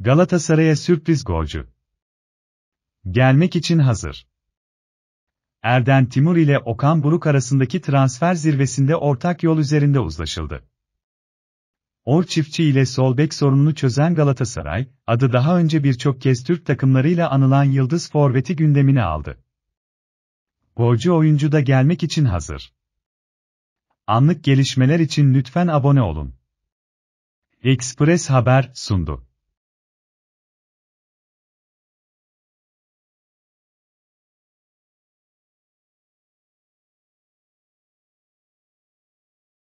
Galatasaray'a sürpriz golcü. Gelmek için hazır. Erden Timur ile Okan Buruk arasındaki transfer zirvesinde ortak yol üzerinde uzlaşıldı. Or çiftçi ile sol bek sorununu çözen Galatasaray, adı daha önce birçok kez Türk takımlarıyla anılan Yıldız Forvet'i gündemine aldı. Golcü oyuncu da gelmek için hazır. Anlık gelişmeler için lütfen abone olun. Express Haber sundu.